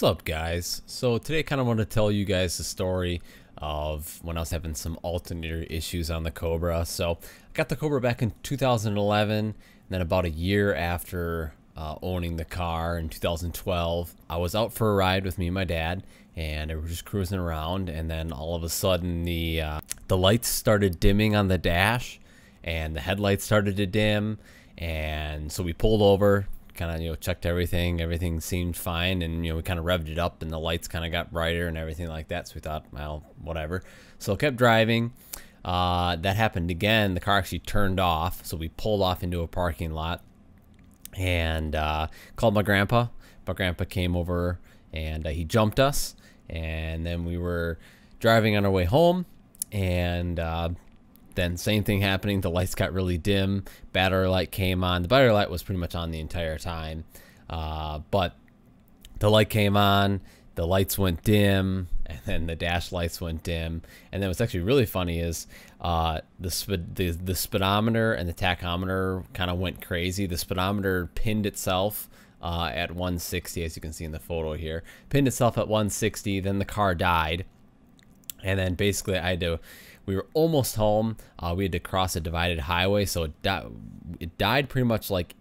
What's up guys? So today I kind of want to tell you guys the story of when I was having some alternator issues on the Cobra. So I got the Cobra back in 2011 and then about a year after uh, owning the car in 2012, I was out for a ride with me and my dad and we were just cruising around and then all of a sudden the, uh, the lights started dimming on the dash and the headlights started to dim and so we pulled over kind of you know checked everything. Everything seemed fine, and you know we kind of revved it up, and the lights kind of got brighter and everything like that. So we thought, well, whatever. So kept driving. Uh, that happened again. The car actually turned off, so we pulled off into a parking lot and uh, called my grandpa. My grandpa came over and uh, he jumped us, and then we were driving on our way home, and uh, then same thing happening. The lights got really dim. Battery light came on. The battery light was pretty much on the entire time. Uh, but the light came on. The lights went dim and then the dash lights went dim. And then what's actually really funny is uh, the, the, the speedometer and the tachometer kind of went crazy. The speedometer pinned itself uh, at 160, as you can see in the photo here, pinned itself at 160. Then the car died. And then basically, I had to. We were almost home. Uh, we had to cross a divided highway, so it, di- it died pretty much like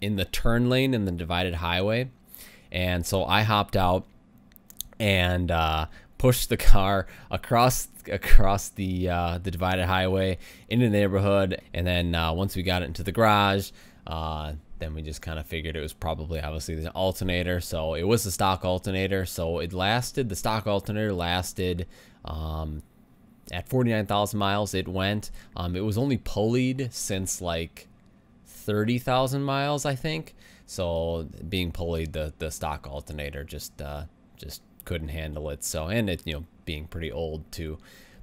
in the turn lane in the divided highway. And so I hopped out and uh, pushed the car across across the uh, the divided highway into the neighborhood. And then uh, once we got it into the garage uh, then we just kind of figured it was probably obviously the alternator. So it was the stock alternator. So it lasted, the stock alternator lasted um, at 49,000 miles. It went, um, it was only pulleyed since like 30,000 miles, I think. So being pulleyed, the, the stock alternator just, uh, just couldn't handle it. So, and it, you know, being pretty old too.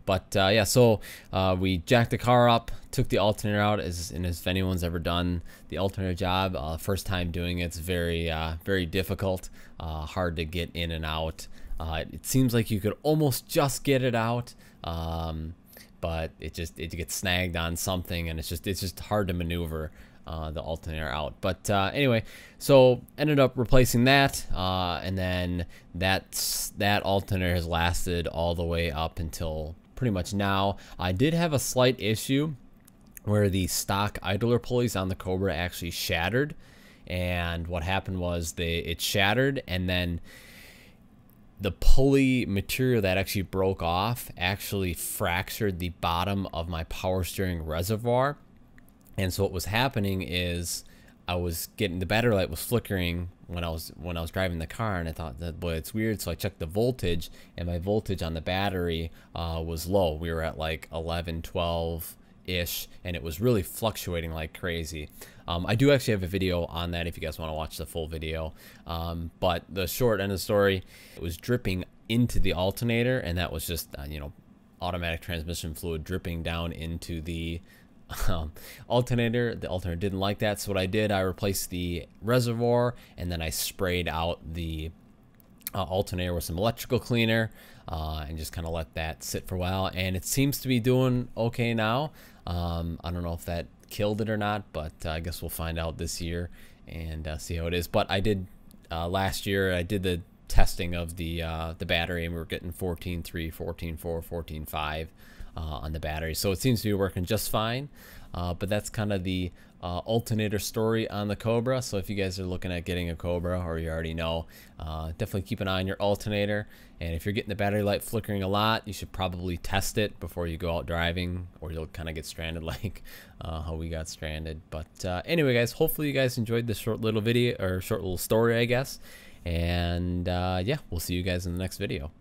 But uh, yeah, so uh, we jacked the car up, took the alternator out, as and if anyone's ever done the alternator job, uh, first time doing it's very uh, very difficult, uh, hard to get in and out. Uh, it seems like you could almost just get it out. Um, but it just it gets snagged on something and it's just it's just hard to maneuver uh, the alternator out. But uh, anyway, so ended up replacing that, uh, and then that's that alternator has lasted all the way up until pretty much now. I did have a slight issue where the stock idler pulleys on the Cobra actually shattered. And what happened was they it shattered and then the pulley material that actually broke off actually fractured the bottom of my power steering reservoir. And so what was happening is I was getting the battery light was flickering when I was when I was driving the car, and I thought that boy, it's weird. So I checked the voltage, and my voltage on the battery uh, was low. We were at like 11, 12 ish, and it was really fluctuating like crazy. Um, I do actually have a video on that if you guys want to watch the full video. Um, but the short end of the story, it was dripping into the alternator, and that was just uh, you know automatic transmission fluid dripping down into the um, alternator. The alternator didn't like that, so what I did, I replaced the reservoir and then I sprayed out the uh, alternator with some electrical cleaner uh, and just kind of let that sit for a while. And it seems to be doing okay now. Um, I don't know if that killed it or not, but uh, I guess we'll find out this year and uh, see how it is. But I did uh, last year, I did the testing of the uh, the battery and we were getting 14.3, 14.4, 14.5. Uh, on the battery. So it seems to be working just fine. Uh, but that's kind of the uh, alternator story on the Cobra. So if you guys are looking at getting a Cobra or you already know, uh, definitely keep an eye on your alternator. And if you're getting the battery light flickering a lot, you should probably test it before you go out driving or you'll kind of get stranded like uh, how we got stranded. But uh, anyway, guys, hopefully you guys enjoyed this short little video or short little story, I guess. And yeah, we'll see you guys in the next video.